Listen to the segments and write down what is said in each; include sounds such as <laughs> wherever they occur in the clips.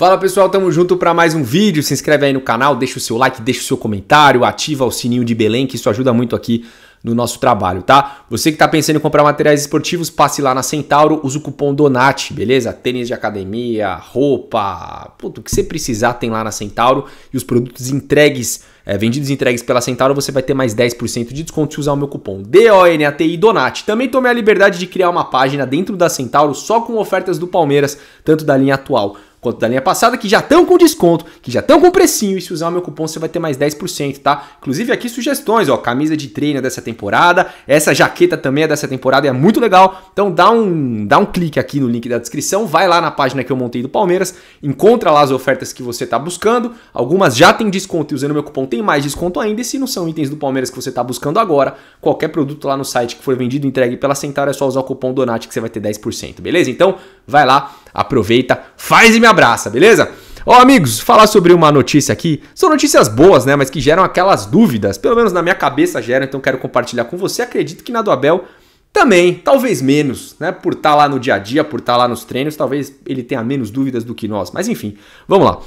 Fala pessoal, tamo junto para mais um vídeo. Se inscreve aí no canal, deixa o seu like, deixa o seu comentário, ativa o sininho de Belém, que isso ajuda muito aqui no nosso trabalho, tá? Você que tá pensando em comprar materiais esportivos, passe lá na Centauro, usa o cupom DONAT, beleza? Tênis de academia, roupa, puto, o que você precisar tem lá na Centauro e os produtos entregues, é, vendidos e entregues pela Centauro, você vai ter mais 10% de desconto se usar o meu cupom DONATI DONAT. Também tomei a liberdade de criar uma página dentro da Centauro só com ofertas do Palmeiras, tanto da linha atual quanto da linha passada, que já estão com desconto, que já estão com precinho. E se usar o meu cupom, você vai ter mais 10%, tá? Inclusive aqui sugestões, ó, camisa de treino é dessa temporada, essa jaqueta também é dessa temporada, é muito legal. Então dá um, dá um clique aqui no link da descrição, vai lá na página que eu montei do Palmeiras, encontra lá as ofertas que você está buscando. Algumas já tem desconto e usando o meu cupom tem mais desconto ainda. E se não são itens do Palmeiras que você está buscando agora, qualquer produto lá no site que for vendido entregue pela Centauro é só usar o cupom DONAT que você vai ter 10%, beleza? Então vai lá, aproveita, faz e me abraça, beleza? Ó, oh, amigos, falar sobre uma notícia aqui. São notícias boas, né? Mas que geram aquelas dúvidas. Pelo menos na minha cabeça geram, então quero compartilhar com você. Acredito que na do Abel também, talvez menos, né? Por estar tá lá no dia a dia, por estar tá lá nos treinos, talvez ele tenha menos dúvidas do que nós. Mas enfim, vamos lá.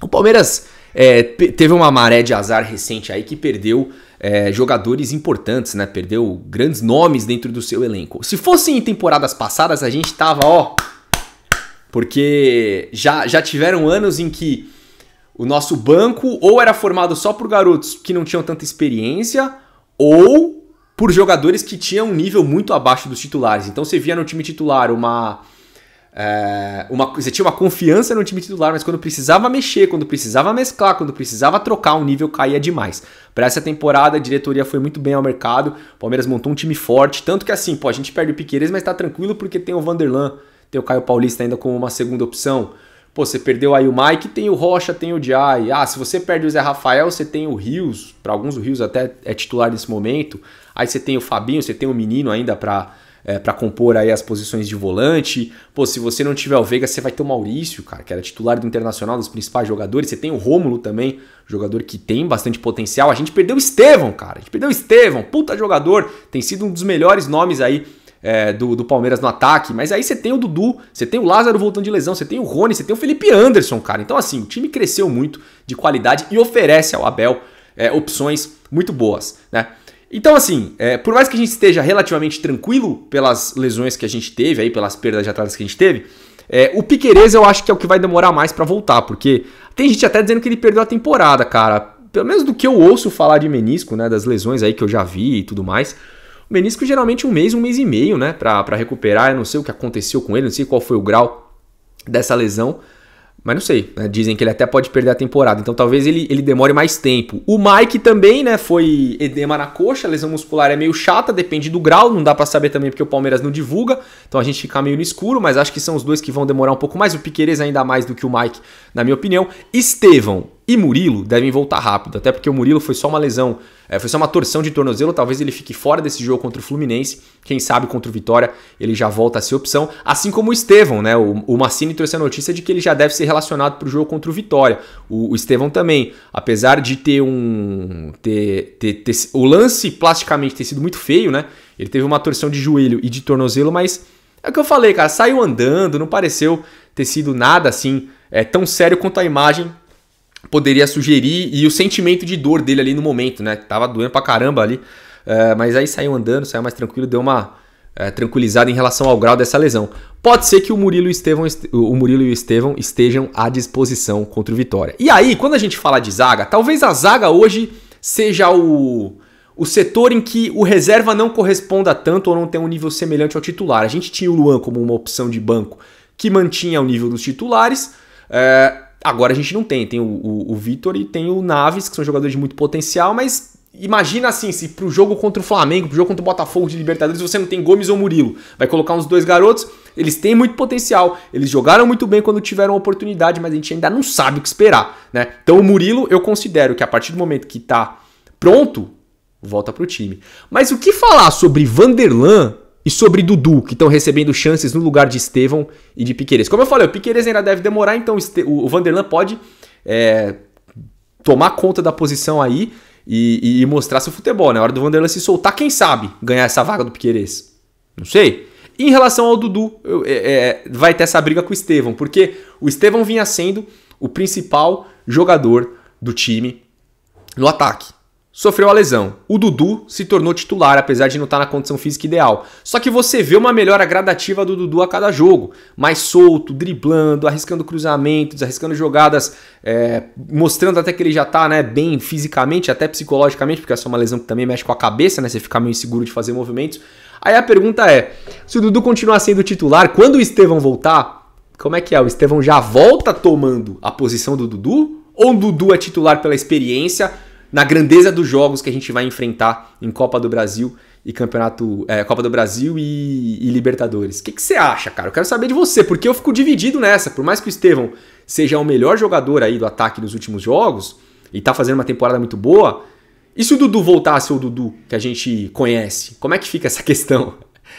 O Palmeiras é, teve uma maré de azar recente aí que perdeu é, jogadores importantes, né? Perdeu grandes nomes dentro do seu elenco. Se fossem em temporadas passadas, a gente tava, ó porque já, já tiveram anos em que o nosso banco ou era formado só por garotos que não tinham tanta experiência ou por jogadores que tinham um nível muito abaixo dos titulares. Então você via no time titular uma, é, uma. Você tinha uma confiança no time titular, mas quando precisava mexer, quando precisava mesclar, quando precisava trocar, o um nível caía demais. Para essa temporada, a diretoria foi muito bem ao mercado. O Palmeiras montou um time forte. Tanto que assim, pô, a gente perde o Piqueires, mas tá tranquilo porque tem o Vanderlan tem o Caio Paulista ainda como uma segunda opção. Pô, você perdeu aí o Mike, tem o Rocha, tem o Diay. Ah, se você perde o Zé Rafael, você tem o Rios. Para alguns, o Rios até é titular nesse momento. Aí você tem o Fabinho, você tem o Menino ainda para é, para compor aí as posições de volante. Pô, se você não tiver o Veiga, você vai ter o Maurício, cara, que era titular do Internacional, dos principais jogadores. Você tem o Rômulo também, jogador que tem bastante potencial. A gente perdeu o Estevão, cara. A gente perdeu o Estevão, puta jogador. Tem sido um dos melhores nomes aí é, do, do Palmeiras no ataque, mas aí você tem o Dudu, você tem o Lázaro voltando de lesão, você tem o Rony, você tem o Felipe Anderson, cara. Então, assim, o time cresceu muito de qualidade e oferece ao Abel é, opções muito boas, né? Então, assim, é, por mais que a gente esteja relativamente tranquilo pelas lesões que a gente teve, aí, pelas perdas de atletas que a gente teve, é, o Piquerez eu acho que é o que vai demorar mais para voltar, porque tem gente até dizendo que ele perdeu a temporada, cara. Pelo menos do que eu ouço falar de menisco, né? Das lesões aí que eu já vi e tudo mais menisco geralmente um mês, um mês e meio, né, para recuperar. Eu não sei o que aconteceu com ele, não sei qual foi o grau dessa lesão, mas não sei. Né? Dizem que ele até pode perder a temporada, então talvez ele, ele demore mais tempo. O Mike também, né, foi edema na coxa, a lesão muscular é meio chata, depende do grau, não dá para saber também porque o Palmeiras não divulga, então a gente fica meio no escuro, mas acho que são os dois que vão demorar um pouco mais. O Piqueires ainda mais do que o Mike, na minha opinião. Estevão, e Murilo devem voltar rápido, até porque o Murilo foi só uma lesão, é, foi só uma torção de tornozelo, talvez ele fique fora desse jogo contra o Fluminense, quem sabe contra o Vitória ele já volta a ser opção, assim como o Estevão, né? O, o Massini trouxe a notícia de que ele já deve ser relacionado para o jogo contra o Vitória. O, o Estevão também, apesar de ter um. Ter, ter, ter, o lance plasticamente ter sido muito feio, né? Ele teve uma torção de joelho e de tornozelo, mas é o que eu falei, cara, saiu andando, não pareceu ter sido nada assim é, tão sério quanto a imagem poderia sugerir e o sentimento de dor dele ali no momento, né? Tava doendo pra caramba ali, é, mas aí saiu andando, saiu mais tranquilo, deu uma é, tranquilizada em relação ao grau dessa lesão. Pode ser que o Murilo, Estevão, o Murilo e o Estevão estejam à disposição contra o Vitória. E aí, quando a gente fala de zaga, talvez a zaga hoje seja o, o setor em que o reserva não corresponda tanto ou não tenha um nível semelhante ao titular. A gente tinha o Luan como uma opção de banco que mantinha o nível dos titulares. É, Agora a gente não tem, tem o, o, o Vitor e tem o Naves, que são jogadores de muito potencial, mas imagina assim, se pro jogo contra o Flamengo, pro jogo contra o Botafogo de Libertadores, você não tem Gomes ou Murilo, vai colocar uns dois garotos, eles têm muito potencial, eles jogaram muito bem quando tiveram oportunidade, mas a gente ainda não sabe o que esperar, né? Então o Murilo, eu considero que a partir do momento que tá pronto, volta pro time. Mas o que falar sobre Vanderlan e sobre Dudu, que estão recebendo chances no lugar de Estevão e de Piqueires. Como eu falei, o Piqueires ainda deve demorar, então o Vanderlan pode é, tomar conta da posição aí e, e mostrar seu futebol. Na né? hora do Vanderlan se soltar, quem sabe ganhar essa vaga do Piqueires? Não sei. Em relação ao Dudu, eu, é, é, vai ter essa briga com o Estevão, porque o Estevão vinha sendo o principal jogador do time no ataque sofreu a lesão. O Dudu se tornou titular, apesar de não estar tá na condição física ideal. Só que você vê uma melhora gradativa do Dudu a cada jogo. Mais solto, driblando, arriscando cruzamentos, arriscando jogadas, é, mostrando até que ele já está né, bem fisicamente, até psicologicamente, porque essa é uma lesão que também mexe com a cabeça, né? Você fica meio inseguro de fazer movimentos. Aí a pergunta é: se o Dudu continuar sendo titular, quando o Estevão voltar, como é que é? O Estevão já volta tomando a posição do Dudu? Ou o Dudu é titular pela experiência? na grandeza dos jogos que a gente vai enfrentar em Copa do Brasil e Campeonato. É, Copa do Brasil e, e Libertadores. O que, que você acha, cara? Eu quero saber de você, porque eu fico dividido nessa. Por mais que o Estevão seja o melhor jogador aí do ataque nos últimos jogos e tá fazendo uma temporada muito boa. E se o Dudu voltar a o Dudu que a gente conhece? Como é que fica essa <laughs> questão?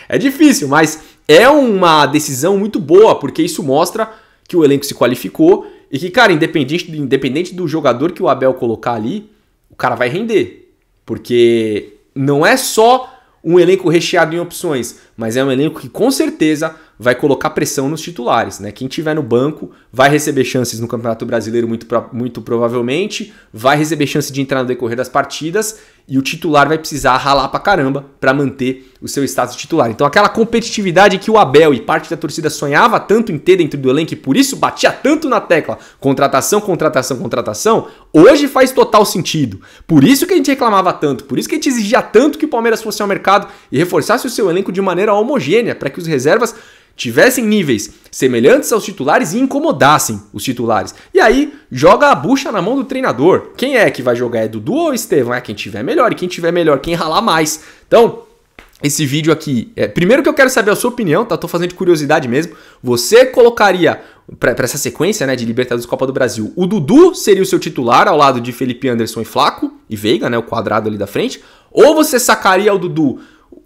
É difícil, mas é uma decisão muito boa, porque isso mostra que o elenco se qualificou e que, cara, independente, independente do jogador que o Abel colocar ali, o cara vai render. Porque não é só um elenco recheado em opções, mas é um elenco que com certeza vai colocar pressão nos titulares. Né? Quem tiver no banco vai receber chances no Campeonato Brasileiro, muito, muito provavelmente, vai receber chance de entrar no decorrer das partidas e o titular vai precisar ralar pra caramba para manter o seu status de titular. Então aquela competitividade que o Abel e parte da torcida sonhava tanto em ter dentro do elenco e por isso batia tanto na tecla contratação, contratação, contratação, hoje faz total sentido. Por isso que a gente reclamava tanto, por isso que a gente exigia tanto que o Palmeiras fosse ao mercado e reforçasse o seu elenco de maneira homogênea para que os reservas tivessem níveis semelhantes aos titulares e incomodassem os titulares. E aí joga a bucha na mão do treinador. Quem é que vai jogar? É Dudu ou Estevão? É quem tiver melhor. E quem tiver melhor, quem ralar mais. Então, esse vídeo aqui. É, primeiro que eu quero saber a sua opinião, tá? Tô fazendo de curiosidade mesmo. Você colocaria para essa sequência, né, de Libertadores Copa do Brasil, o Dudu seria o seu titular ao lado de Felipe Anderson e Flaco e Veiga, né, o quadrado ali da frente? Ou você sacaria o Dudu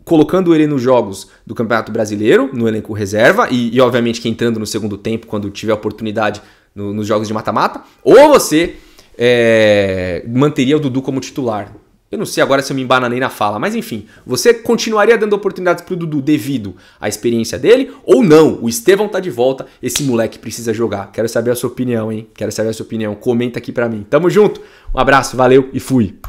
colocando ele nos jogos do Campeonato Brasileiro, no elenco reserva, e, e obviamente que entrando no segundo tempo quando tiver oportunidade no, nos jogos de mata-mata, ou você é, manteria o Dudu como titular. Eu não sei agora se eu me embananei na fala, mas enfim, você continuaria dando oportunidades para o Dudu devido à experiência dele ou não? O Estevão tá de volta, esse moleque precisa jogar. Quero saber a sua opinião, hein? Quero saber a sua opinião. Comenta aqui para mim. Tamo junto. Um abraço, valeu e fui.